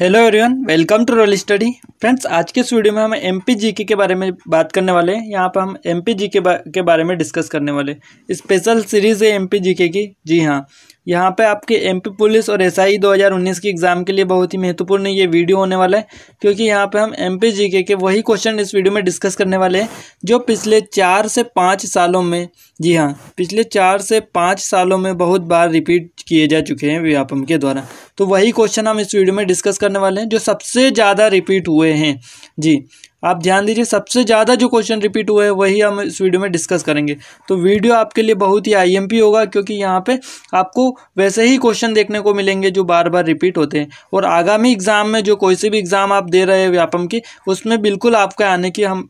hello everyone welcome to role study friends आज के इस वीडियो में हम एम पी के बारे में बात करने वाले हैं यहाँ पर हम एम पी के, के बारे में डिस्कस करने वाले स्पेशल सीरीज़ है एम पी की जी हाँ यहाँ पे आपके एमपी पुलिस और एसआई 2019 की एग्ज़ाम के लिए बहुत ही महत्वपूर्ण ये वीडियो होने वाला है क्योंकि यहाँ पे हम पी जी के वही क्वेश्चन इस वीडियो में डिस्कस करने वाले हैं जो पिछले चार से पाँच सालों में जी हाँ पिछले चार से पाँच सालों में बहुत बार रिपीट किए जा चुके हैं व्यापम के द्वारा तो वही क्वेश्चन हम इस वीडियो में डिस्कस करने वाले हैं जो सबसे ज़्यादा रिपीट हुए हैं जी आप ध्यान दीजिए सबसे ज़्यादा जो क्वेश्चन रिपीट हुए हैं वही हम इस वीडियो में डिस्कस करेंगे तो वीडियो आपके लिए बहुत ही आईएमपी होगा क्योंकि यहाँ पे आपको वैसे ही क्वेश्चन देखने को मिलेंगे जो बार बार रिपीट होते हैं और आगामी एग्ज़ाम में जो कोई से भी एग्ज़ाम आप दे रहे हैं व्यापम की उसमें बिल्कुल आपका आने की हम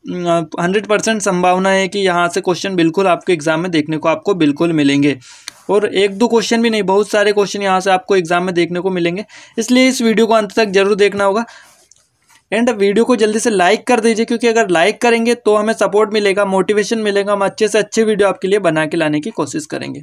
हंड्रेड संभावना है कि यहाँ से क्वेश्चन बिल्कुल आपके एग्ज़ाम एग्ज़ाम में देखने को आपको बिल्कुल मिलेंगे और एक दो क्वेश्चन भी नहीं बहुत सारे क्वेश्चन यहाँ से आपको एग्ज़ाम में देखने को मिलेंगे इसलिए इस वीडियो को अंत तक जरूर देखना होगा एंड वीडियो को जल्दी से लाइक कर दीजिए क्योंकि अगर लाइक करेंगे तो हमें सपोर्ट मिलेगा मोटिवेशन मिलेगा हम अच्छे से अच्छे वीडियो आपके लिए बना के लाने की कोशिश करेंगे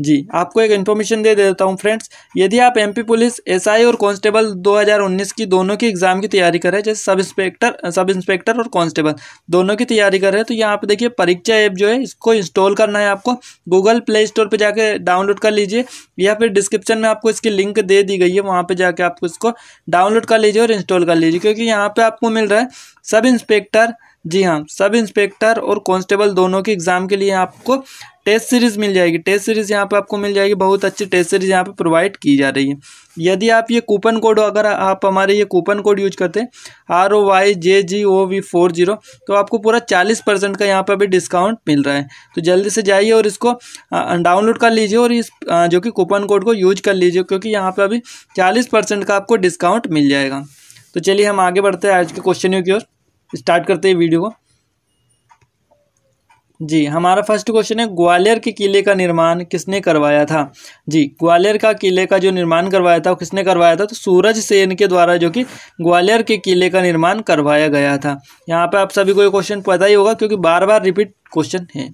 जी आपको एक इन्फॉर्मेशन दे देता हूँ फ्रेंड्स यदि आप एमपी पुलिस एसआई और कांस्टेबल 2019 की दोनों की एग्ज़ाम की तैयारी कर रहे हैं जैसे सब इंस्पेक्टर सब इंस्पेक्टर और कांस्टेबल दोनों की तैयारी कर रहे हैं तो यहाँ पे देखिए परीक्षा ऐप जो है इसको इंस्टॉल करना है आपको गूगल प्ले स्टोर पर जाकर डाउनलोड कर लीजिए या फिर डिस्क्रिप्शन में आपको इसकी लिंक दे दी गई है वहाँ पर जाके आपको इसको डाउनलोड कर लीजिए और इंस्टॉल कर लीजिए क्योंकि यहाँ पर आपको मिल रहा है सब इंस्पेक्टर जी हाँ सब इंस्पेक्टर और कांस्टेबल दोनों के एग्ज़ाम के लिए आपको टेस्ट सीरीज़ मिल जाएगी टेस्ट सीरीज़ यहाँ पे आपको मिल जाएगी बहुत अच्छी टेस्ट सीरीज़ यहाँ पे प्रोवाइड की जा रही है यदि आप ये कूपन कोड अगर आप हमारे ये कूपन कोड यूज करते हैं R O Y J G O V four zero तो आपको पूरा चालीस परसेंट का यहाँ पर अभी डिस्काउंट मिल रहा है तो जल्दी से जाइए और इसको डाउनलोड कर लीजिए और इस जो कि कूपन कोड को यूज कर लीजिए क्योंकि यहाँ पर अभी चालीस का आपको डिस्काउंट मिल जाएगा तो चलिए हम आगे बढ़ते हैं आज के क्वेश्चन की ओर स्टार्ट करते हैं वीडियो को जी हमारा फर्स्ट क्वेश्चन है ग्वालियर के किले का निर्माण किसने करवाया था जी ग्वालियर का किले का जो निर्माण करवाया था वो किसने करवाया था तो सूरज सेन के द्वारा जो कि ग्वालियर के किले का निर्माण करवाया गया था यहाँ पे आप सभी को ये क्वेश्चन पता ही होगा क्योंकि बार बार रिपीट क्वेश्चन है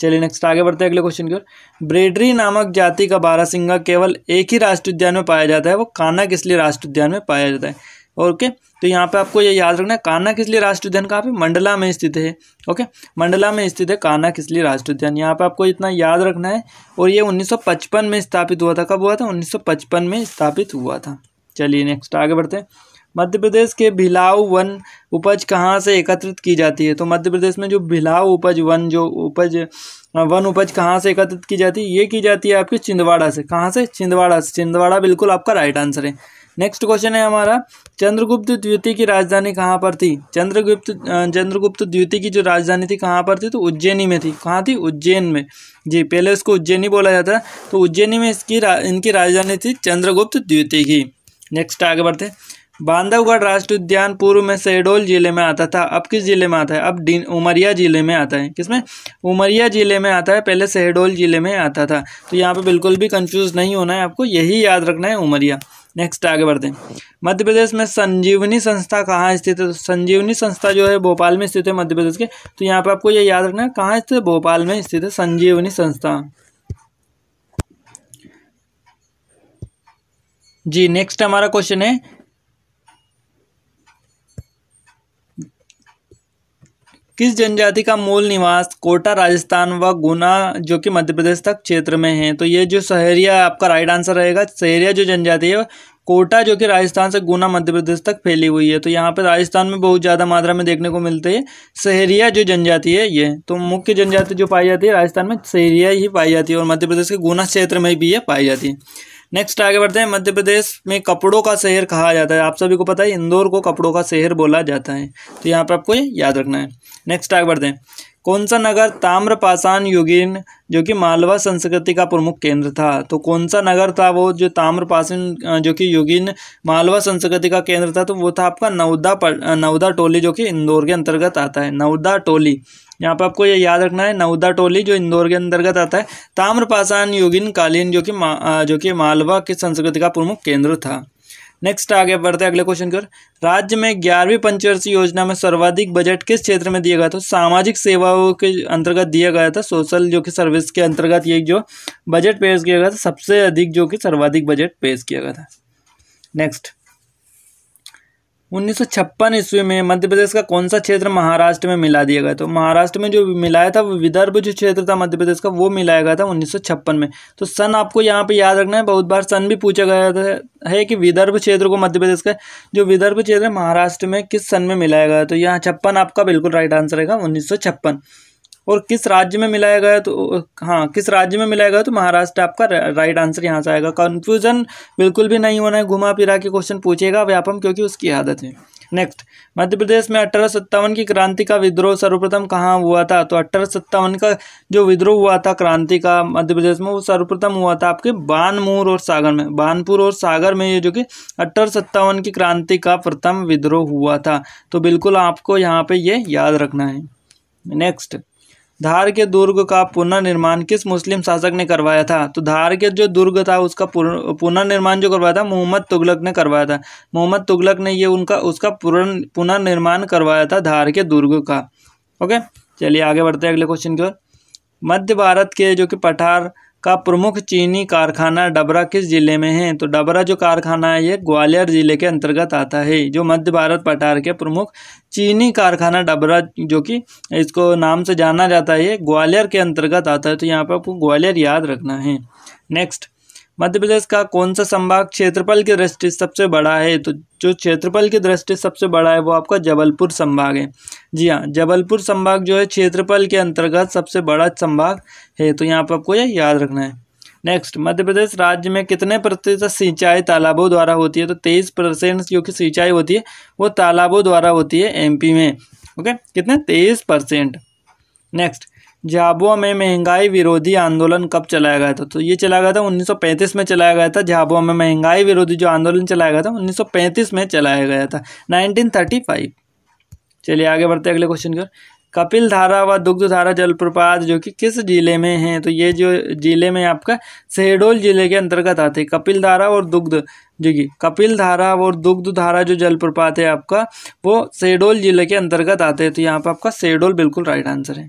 चलिए नेक्स्ट आगे बढ़ते हैं अगले क्वेश्चन की ओर ब्रेडरी नामक जाति का सिंगा केवल एक ही राष्ट्र उद्यान में पाया जाता है वो काना किस लिए राष्ट्र उद्यान में पाया जाता है ओके तो यहाँ पे आपको ये याद रखना है कान्हा किस लिए राष्ट्रीय उद्यान कहाँ पे मंडला में स्थित है ओके मंडला में स्थित है कान्हा किस लिए राष्ट्रीय उद्यान यहाँ पे आपको इतना याद रखना है और ये 1955 में स्थापित हुआ था कब हुआ था 1955 में स्थापित हुआ था चलिए नेक्स्ट आगे बढ़ते हैं मध्य प्रदेश के भिलाऊ वन उपज कहाँ से एकत्रित की जाती है तो मध्य प्रदेश में जो भिलाऊ उपज वन जो उपज वन उपज कहाँ से एकत्रित की जाती है ये की जाती है आपकी छिंदवाड़ा से कहाँ से छिंदवाड़ा से छिंदवाड़ा बिल्कुल आपका राइट आंसर है नेक्स्ट क्वेश्चन है हमारा चंद्रगुप्त द्वितीय की राजधानी कहाँ पर थी चंद्रगुप्त चंद्रगुप्त द्वितीय की जो राजधानी थी कहाँ पर थी तो उज्जैनी में थी कहाँ थी उज्जैन में जी पहले उसको उज्जैनी बोला जाता तो उज्जैनी में इसकी इनकी राजधानी थी चंद्रगुप्त द्वितीय की नेक्स्ट आगे बढ़ते बांधवगढ़ राष्ट्रीय उद्यान पूर्व में शहडोल जिले में आता था अब किस जिले में आता है अब उमरिया जिले में आता है किसमें उमरिया जिले में आता है पहले शहडोल जिले में आता था तो यहाँ पे बिल्कुल भी कंफ्यूज नहीं होना है आपको यही याद रखना है उमरिया नेक्स्ट आगे बढ़ते हैं मध्य प्रदेश में संजीवनी संस्था कहाँ स्थित है तो संजीवनी संस्था जो है भोपाल में स्थित है मध्य प्रदेश के तो यहाँ पर आपको ये याद रखना है कहाँ स्थित है भोपाल में स्थित है संजीवनी संस्था जी नेक्स्ट हमारा क्वेश्चन है किस जनजाति का मूल निवास कोटा राजस्थान व गुना जो कि मध्य प्रदेश तक क्षेत्र में है तो ये जो सहरिया आपका राइट आंसर रहेगा शहरिया जो जनजाति है कोटा जो कि राजस्थान से गुना मध्य प्रदेश तक फैली हुई है तो यहाँ पर राजस्थान में बहुत ज़्यादा मात्रा में देखने को मिलते हैं शहरिया जो जनजाति है ये तो मुख्य जनजाति जो पाई जाती है राजस्थान में शहरिया ही पाई जाती है और मध्य प्रदेश के गुना क्षेत्र में भी ये पाई जाती है नेक्स्ट आगे बढ़ते हैं मध्य प्रदेश में कपड़ों का शहर कहा जाता है आप सभी को पता है इंदौर को कपड़ों का शहर बोला जाता है तो यहाँ पर आपको याद रखना है नेक्स्ट आगे बढ़ते हैं कौन सा नगर पाषाण युगीन जो कि मालवा संस्कृति का प्रमुख केंद्र था तो कौन सा नगर था वो जो पाषाण जो कि युगीन मालवा संस्कृति का केंद्र था तो वो था आपका नवदा नवदा टोली जो कि इंदौर के अंतर्गत आता है नवदा टोली यहाँ पर आपको ये याद रखना है नवदा टोली जो इंदौर के अंतर्गत आता है ताम्रपाषाण युगिन कालीन जो कि जो कि मालवा की संस्कृति का प्रमुख केंद्र था नेक्स्ट आगे बढ़ते हैं अगले क्वेश्चन की ओर राज्य में ग्यारहवीं पंचवर्षीय योजना में सर्वाधिक बजट किस क्षेत्र में दिया गया था सामाजिक सेवाओं के अंतर्गत दिया गया था सोशल जो कि सर्विस के अंतर्गत ये जो बजट पेश किया गया था सबसे अधिक जो कि सर्वाधिक बजट पेश किया गया था नेक्स्ट उन्नीस ईस्वी में मध्य प्रदेश का कौन सा क्षेत्र महाराष्ट्र में मिला दिया गया तो महाराष्ट्र में जो मिलाया था वो विदर्भ जो क्षेत्र था मध्य प्रदेश का वो मिलाया गया था उन्नीस में तो सन आपको यहाँ पे याद रखना है बहुत बार सन भी पूछा गया है कि विदर्भ क्षेत्र को मध्य प्रदेश का जो विदर्भ क्षेत्र महाराष्ट्र में किस सन में मिलाया गया तो यहाँ छप्पन आपका बिल्कुल राइट आंसर रहेगा उन्नीस और किस राज्य में मिलाया गया तो हाँ किस राज्य में मिलाया गया तो महाराष्ट्र आपका राइट आंसर यहाँ से आएगा कन्फ्यूजन बिल्कुल भी नहीं होना है घुमा फिरा के क्वेश्चन पूछेगा व्यापम क्योंकि उसकी आदत है नेक्स्ट मध्य प्रदेश में अठारह सत्तावन की क्रांति का विद्रोह सर्वप्रथम कहाँ हुआ था तो अठारह सत्तावन का जो विद्रोह हुआ था क्रांति का मध्य प्रदेश में वो सर्वप्रथम हुआ था आपके बानमूर और सागर में बानपुर और सागर में ये जो कि अठारह की क्रांति का प्रथम विद्रोह हुआ था तो बिल्कुल आपको यहाँ पे ये याद रखना है नेक्स्ट धार के दुर्ग का पुनर्निर्माण किस मुस्लिम शासक ने करवाया था तो धार के जो दुर्ग था उसका पुनर्निर्माण जो करवाया था मोहम्मद तुगलक ने करवाया था मोहम्मद तुगलक ने ये उनका उसका पुनर्निर्माण करवाया था धार के दुर्ग का ओके चलिए आगे बढ़ते हैं अगले क्वेश्चन की ओर मध्य भारत के जो कि पठार का प्रमुख चीनी कारखाना डबरा किस ज़िले में है तो डबरा जो कारखाना है ये ग्वालियर ज़िले के अंतर्गत आता है जो मध्य भारत पठार के प्रमुख चीनी कारखाना डबरा जो कि इसको नाम से जाना जाता है ये ग्वालियर के अंतर्गत आता है तो यहाँ पर आपको ग्वालियर याद रखना है नेक्स्ट मध्य प्रदेश का कौन सा संभाग क्षेत्रफल की दृष्टि सबसे बड़ा है तो जो क्षेत्रफल की दृष्टि सबसे बड़ा है वो आपका जबलपुर संभाग है जी हाँ जबलपुर संभाग जो है क्षेत्रफल के अंतर्गत सबसे बड़ा संभाग है तो यहाँ पर आपको यह याद रखना है नेक्स्ट मध्य प्रदेश राज्य में कितने प्रतिशत सिंचाई तालाबों द्वारा होती है तो तेईस परसेंट जो कि सिंचाई होती है वो तालाबों द्वारा होती है एमपी में ओके कितने तेईस परसेंट नेक्स्ट झाबुआ में महंगाई विरोधी आंदोलन कब चलाया गया था तो ये चलाया गया था 1935 में चलाया गया था झाबुआ में महंगाई विरोधी जो आंदोलन चलाया गया था 1935 में चलाया गया था 1935 चलिए आगे बढ़ते अगले क्वेश्चन की ओर कपिल धारा व दुग्ध धारा जलप्रपात जो कि किस जिले में है तो ये जो जिले में आपका शहडोल जिले के अंतर्गत आते हैं कपिल धारा और दुग्ध जो कि कपिल धारा और दुग्ध धारा जो जलप्रपात है आपका वो शहडोल जिले के अंतर्गत आते हैं तो यहाँ पर आपका शहडोल बिल्कुल राइट आंसर है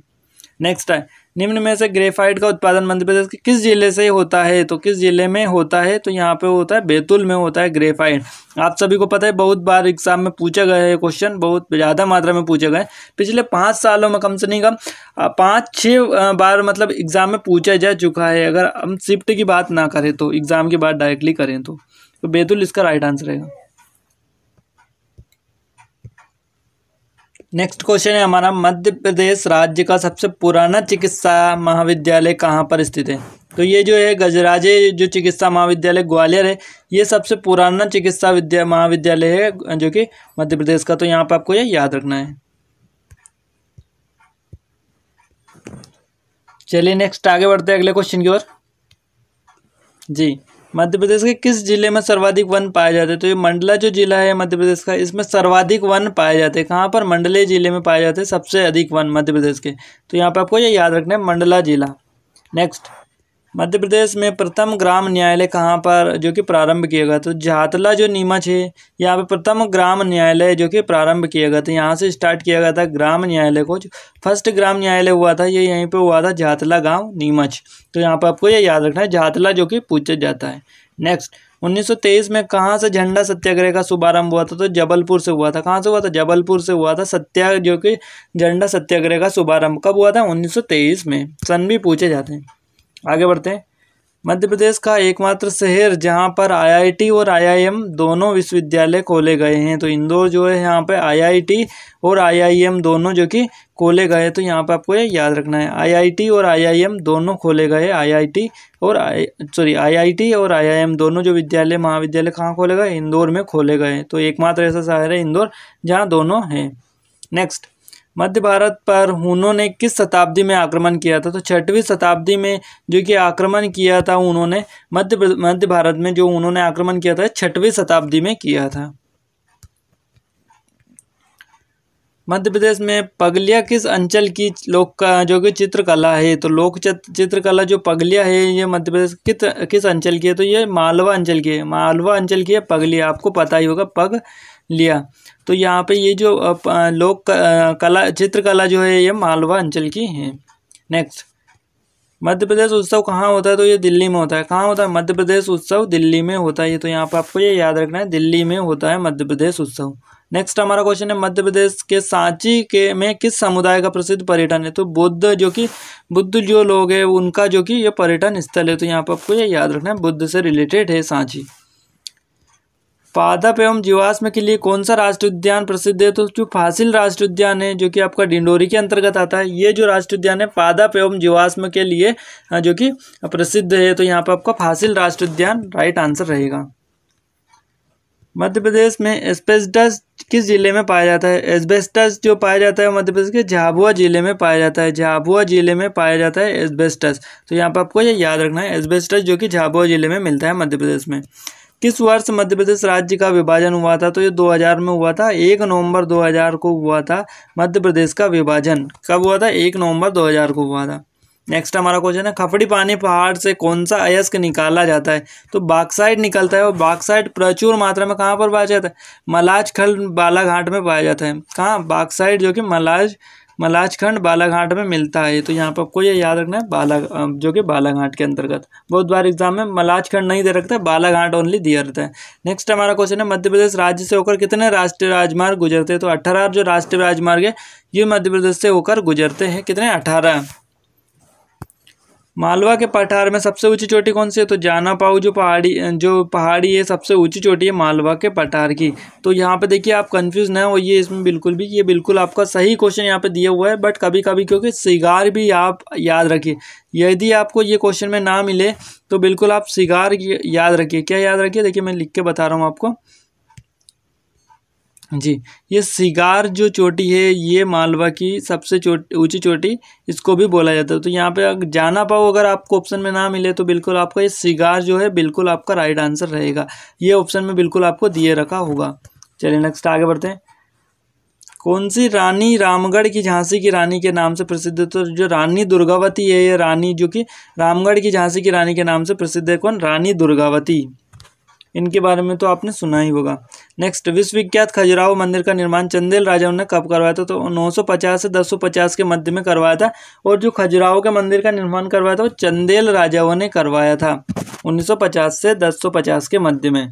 नेक्स्ट है निम्न में से ग्रेफाइट का उत्पादन मध्य प्रदेश के किस जिले से होता है तो किस जिले में होता है तो यहाँ पे होता है बैतूल में होता है ग्रेफाइट आप सभी को पता है बहुत बार एग्जाम में पूछा गया है क्वेश्चन बहुत ज़्यादा मात्रा में पूछा गया है पिछले पाँच सालों में कम से नहीं कम पाँच छः बार मतलब एग्ज़ाम में पूछा जा चुका है अगर हम शिफ्ट की बात ना करें तो एग्ज़ाम की बात डायरेक्टली करें तो, तो इसका राइट आंसर रहेगा नेक्स्ट क्वेश्चन है हमारा मध्य प्रदेश राज्य का सबसे पुराना चिकित्सा महाविद्यालय कहाँ पर स्थित है तो ये जो है गजराजे जो चिकित्सा महाविद्यालय ग्वालियर है ये सबसे पुराना चिकित्सा विद्या महाविद्यालय है जो कि मध्य प्रदेश का तो यहाँ पर आपको ये याद रखना है चलिए नेक्स्ट आगे बढ़ते हैं अगले क्वेश्चन की ओर जी मध्य प्रदेश के किस जिले में सर्वाधिक वन पाए जाते हैं तो ये मंडला जो जिला है मध्य प्रदेश का इसमें सर्वाधिक वन पाए जाते हैं कहाँ पर मंडले जिले में पाए जाते हैं सबसे अधिक वन मध्य प्रदेश के तो यहाँ पर आपको ये याद रखना है मंडला जिला नेक्स्ट मध्य प्रदेश में प्रथम ग्राम न्यायालय कहाँ पर जो कि प्रारंभ किया गया तो झातला जो नीमच है यहाँ पर प्रथम ग्राम न्यायालय जो कि प्रारंभ किया गया था यहाँ से स्टार्ट किया गया था ग्राम न्यायालय को जो फर्स्ट ग्राम न्यायालय हुआ था ये यहीं पे हुआ था झातला गांव नीमच तो यहाँ पर आपको ये याद रखना है झातला जो कि पूछा जाता है नेक्स्ट उन्नीस में कहाँ से झंडा सत्याग्रह का शुभारंभ हुआ था तो जबलपुर से हुआ था कहाँ से हुआ था जबलपुर से हुआ था सत्या जो कि झंडा सत्याग्रह का शुभारंभ कब हुआ था उन्नीस में सन भी पूछे जाते हैं आगे बढ़ते हैं मध्य प्रदेश का एकमात्र शहर जहां पर आईआईटी और आईआईएम दोनों विश्वविद्यालय खोले गए हैं तो इंदौर जो है यहाँ पर आईआईटी और आईआईएम दोनों जो कि खोले गए तो यहाँ पर आपको ये याद रखना है आईआईटी और आईआईएम दोनों खोले गए आईआईटी और आई सॉरी आईआईटी और आईआईएम दोनों जो विद्यालय महाविद्यालय कहाँ खोले गए इंदौर में खोले गए तो एकमात्र ऐसा शहर है इंदौर जहाँ दोनों हैं नेक्स्ट मध्य भारत पर उन्होंने ने किस शताब्दी में आक्रमण किया था तो छठवीं शताब्दी में जो कि आक्रमण किया था उन्होंने मध्य मध्य भारत में जो उन्होंने आक्रमण किया था छठवीं शताब्दी में किया था मध्य प्रदेश में पगलिया किस अंचल की लोक का जो कि चित्रकला है तो लोक चित्रकला जो पगलिया है ये मध्य प्रदेश किस किस अंचल की है तो ये मालवा अंचल की है मालवा अंचल की है पगलिया आपको पता ही होगा पग लिया तो यहाँ पे ये जो लोक कला चित्रकला जो है ये मालवा अंचल की है नेक्स्ट मध्य प्रदेश उत्सव कहाँ होता है तो ये दिल्ली में होता है कहाँ होता है मध्य प्रदेश उत्सव दिल्ली में होता है ये तो यहाँ पर आपको ये याद रखना है दिल्ली में होता है मध्य प्रदेश उत्सव नेक्स्ट हमारा क्वेश्चन है मध्य प्रदेश के सांची के में किस समुदाय का प्रसिद्ध पर्यटन है तो बुद्ध जो कि बुद्ध जो लोग हैं उनका जो कि ये पर्यटन स्थल है तो यहाँ पर आपको ये याद रखना है बुद्ध से रिलेटेड है सांची पादप एवं जीवाश्म के लिए कौन सा राष्ट्रीय उद्यान प्रसिद्ध है तो जो फासिल राष्ट्रीय उद्यान है जो कि आपका डिंडोरी के अंतर्गत आता है ये जो राष्ट्रीय उद्यान है पादप एवं जीवाश्म के लिए हाँ, जो कि प्रसिद्ध है तो यहाँ पर आपका फासिल राष्ट्रीय उद्यान राइट आंसर रहेगा मध्य प्रदेश में एस्बेस्टस किस जिले में पाया जाता है एस्बेस्टस जो पाया जाता है मध्य प्रदेश के झाबुआ जिले में पाया जाता है झाबुआ जिले में पाया जाता है एस्बेस्टस तो यहाँ पर आपको ये याद रखना है एस्बेस्टस जो कि झाबुआ जिले में मिलता है मध्य प्रदेश में किस वर्ष मध्य प्रदेश राज्य का विभाजन हुआ था तो ये 2000 में हुआ था एक नवंबर 2000 को हुआ था मध्य प्रदेश का विभाजन कब हुआ था एक नवंबर 2000 को हुआ था नेक्स्ट हमारा क्वेश्चन है खफड़ी पानी पहाड़ से कौन सा अयस्क निकाला जाता है तो बाक्साइड निकलता है और बाक्साइड प्रचुर मात्रा में कहाँ पर पाया जाता है मलाज खल बालाघाट में पाया जाता है कहाँ बाक्साइड जो कि मलाज मलाजखंड बालाघाट में मिलता है तो यहाँ पर आपको ये याद रखना है बाला जो कि बालाघाट के अंतर्गत बहुत बार एग्जाम में मलाजखंड नहीं दे रखता बालाघाट ओनली दिया रहता है नेक्स्ट हमारा क्वेश्चन है मध्य प्रदेश राज्य से होकर कितने राष्ट्रीय राजमार्ग गुजरते हैं तो अठारह जो राष्ट्रीय राजमार्ग है ये मध्य प्रदेश से होकर गुजरते हैं कितने अठारह मालवा के पठार में सबसे ऊंची चोटी कौन सी है तो जाना पाऊ जो पहाड़ी जो पहाड़ी है सबसे ऊंची चोटी है मालवा के पठार की तो यहाँ पे देखिए आप कंफ्यूज ना हो ये इसमें बिल्कुल भी ये बिल्कुल आपका सही क्वेश्चन यहाँ पे दिया हुआ है बट कभी कभी क्योंकि सिगार भी आप याद रखिए यदि आपको ये क्वेश्चन में ना मिले तो बिल्कुल आप सिगार याद रखिए क्या याद रखिए देखिए मैं लिख के बता रहा हूँ आपको जी ये सिगार जो चोटी है ये मालवा की सबसे चोटी ऊँची चोटी इसको भी बोला जाता है तो यहाँ पे अगर जाना पाओ अगर आपको ऑप्शन में ना मिले तो बिल्कुल आपका ये सिगार जो है बिल्कुल आपका राइट आंसर रहेगा ये ऑप्शन में बिल्कुल आपको दिए रखा होगा चलिए नेक्स्ट आगे बढ़ते हैं कौन सी रानी रामगढ़ की झांसी की रानी के नाम से प्रसिद्ध तो जो रानी दुर्गावती है ये रानी जो कि रामगढ़ की झांसी की रानी के नाम से प्रसिद्ध है कौन रानी दुर्गावती इनके बारे में तो आपने सुना ही होगा नेक्स्ट विश्वविख्यात खजुराहो मंदिर का निर्माण चंदेल राजाओं ने कब करवाया था तो 950 से 1050 के मध्य में करवाया था और जो खजुराहो के मंदिर का निर्माण करवाया था वो चंदेल राजाओं ने करवाया था 1950 से 1050 के मध्य में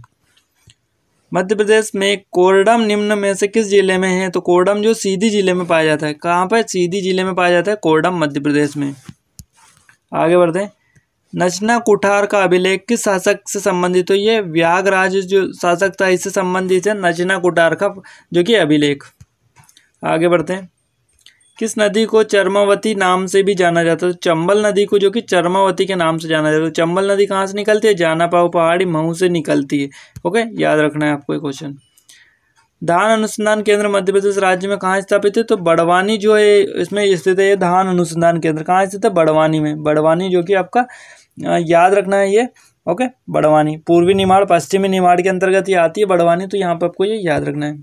मध्य प्रदेश में कोरडम निम्न में से किस जिले में है तो कोरडम जो सीधी जिले में पाया जाता है कहाँ पर सीधी जिले में पाया जाता है कोरडम मध्य प्रदेश में आगे बढ़ते हैं नचना कुठार का अभिलेख किस शासक से संबंधित तो ये व्यागराज जो शासक था इससे संबंधित है नचना कुठार का जो कि अभिलेख आगे बढ़ते हैं किस नदी को चर्मावती नाम से भी जाना जाता है तो चंबल नदी को जो कि चर्मावती के नाम से जाना जाता है तो चंबल नदी कहाँ से निकलती है जाना पाओ पहाड़ी महू से निकलती है ओके याद रखना है आपको ये क्वेश्चन धान अनुसंधान केंद्र मध्य प्रदेश राज्य में कहाँ स्थापित है तो बड़वानी जो है इसमें स्थित है ये धान अनुसंधान केंद्र कहाँ स्थित है बड़वानी में बड़वानी जो कि आपका याद रखना है ये ओके बड़वानी पूर्वी निमाड़ पश्चिमी निमाड़ के अंतर्गत ये आती है बड़वानी तो यहाँ पर आपको ये याद रखना है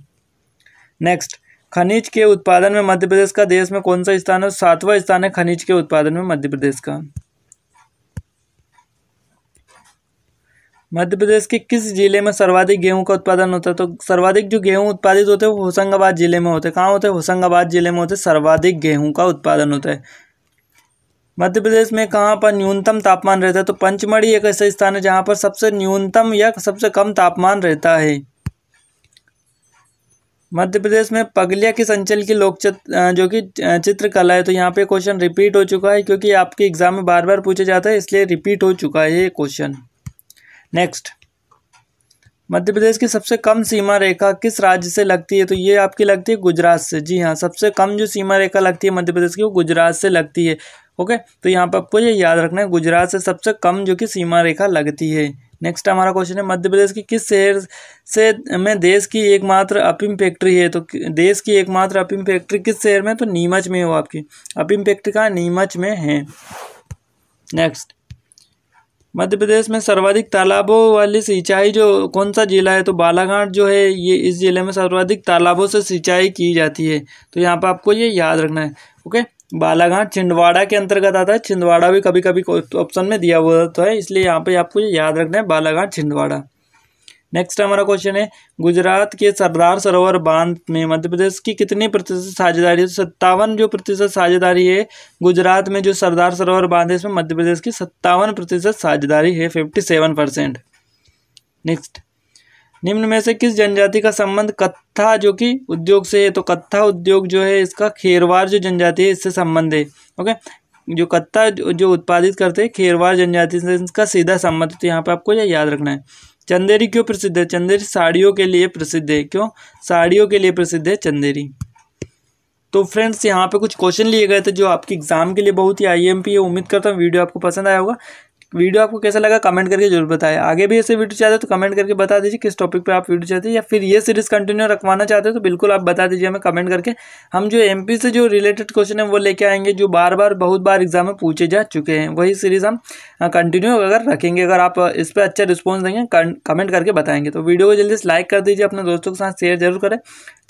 नेक्स्ट खनिज के उत्पादन में मध्य प्रदेश का देश में कौन सा स्थान है सातवां स्थान है खनिज के उत्पादन में मध्य प्रदेश का मध्य प्रदेश के किस जिले में सर्वाधिक गेहूं का उत्पादन होता है तो सर्वाधिक जो गेहूं उत्पादित होते हैं वो होशंगाबाद जिले में होते हैं कहाँ होते हैं होशंगाबाद जिले में होते सर्वाधिक गेहूं का उत्पादन होता है मध्य प्रदेश में कहाँ पर न्यूनतम तापमान रहता है तो पंचमढ़ी एक ऐसा स्थान है जहाँ पर सबसे न्यूनतम या सबसे कम तापमान रहता है मध्य प्रदेश में पगलिया किस अंचल की लोक जो कि चित्रकला है तो यहाँ पे क्वेश्चन रिपीट हो चुका है क्योंकि आपके एग्जाम में बार बार पूछा जाता है इसलिए रिपीट हो चुका है ये क्वेश्चन नेक्स्ट मध्य प्रदेश की सबसे कम सीमा रेखा किस राज्य से लगती है तो ये आपकी लगती है गुजरात से जी हाँ सबसे कम जो सीमा रेखा लगती है मध्य प्रदेश की वो गुजरात से लगती है ओके तो यहाँ पर आपको ये याद रखना है गुजरात से सबसे कम जो कि सीमा रेखा लगती है नेक्स्ट हमारा क्वेश्चन है मध्य प्रदेश की किस शहर से में देश की एकमात्र अपिम फैक्ट्री है तो देश की एकमात्र अपिम फैक्ट्री किस शहर में तो नीमच में हो आपकी अपिम फैक्ट्री कहाँ नीमच में है नेक्स्ट मध्य प्रदेश में सर्वाधिक तालाबों वाली सिंचाई जो कौन सा ज़िला है तो बालाघाट जो है ये इस ज़िले में सर्वाधिक तालाबों से सिंचाई की जाती है तो यहाँ पर आपको ये याद रखना है ओके बालाघाट छिंदवाड़ा के अंतर्गत आता है छिंदवाड़ा भी कभी कभी ऑप्शन में दिया हुआ तो है इसलिए यहाँ पे आपको ये याद रखना है बालाघाट छिंदवाड़ा नेक्स्ट हमारा क्वेश्चन है गुजरात के सरदार सरोवर बांध में मध्य प्रदेश की कितनी प्रतिशत साझेदारी है सत्तावन जो प्रतिशत साझेदारी है गुजरात में जो सरदार सरोवर बांध है इसमें मध्य प्रदेश की सत्तावन प्रतिशत साझेदारी है फिफ्टी सेवन परसेंट नेक्स्ट निम्न में से किस जनजाति का संबंध कत्था जो कि उद्योग से है तो कत्था उद्योग जो है इसका खेरवार जो जनजाति है इससे संबंध है ओके जो कत्था जो उत्पादित करते हैं खेरवार जनजाति से इसका सीधा संबंध तो यहाँ पर आपको यह याद रखना है चंदेरी क्यों प्रसिद्ध है चंदेरी साड़ियों के लिए प्रसिद्ध है क्यों साड़ियों के लिए प्रसिद्ध है चंदेरी तो फ्रेंड्स यहाँ पे कुछ क्वेश्चन लिए गए थे जो आपके एग्जाम के लिए बहुत ही आई एम पी है उम्मीद करता हूँ वीडियो आपको पसंद आया होगा वीडियो आपको कैसा लगा कमेंट करके जरूर बताएं आगे भी ऐसे वीडियो चाहते हो तो कमेंट करके बता दीजिए किस टॉपिक पे आप वीडियो चाहते हैं या फिर ये सीरीज कंटिन्यू रखवाना चाहते हो तो बिल्कुल आप बता दीजिए हमें कमेंट करके हम जो एम से जो रिलेटेड क्वेश्चन है वो लेके आएंगे जो बार बार बहुत बार एग्जाम में पूछे जा चुके हैं वही सीरीज़ हम कंटिन्यू अगर रखेंगे अगर आप इस पर अच्छा रिस्पॉन्स देंगे कमेंट करके बताएंगे तो वीडियो को जल्दी से लाइक कर दीजिए अपने दोस्तों के साथ शेयर जरूर करें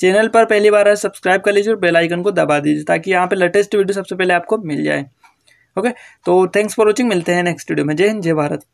चैनल पर पहली बार सब्सक्राइब कर लीजिए और बेलाइकन को दबा दीजिए ताकि यहाँ पर लेटेस्ट वीडियो सबसे पहले आपको मिल जाए ओके तो थैंक्स फॉर वॉचिंग मिलते हैं नेक्स्ट वीडियो में जय हिंद जय भारत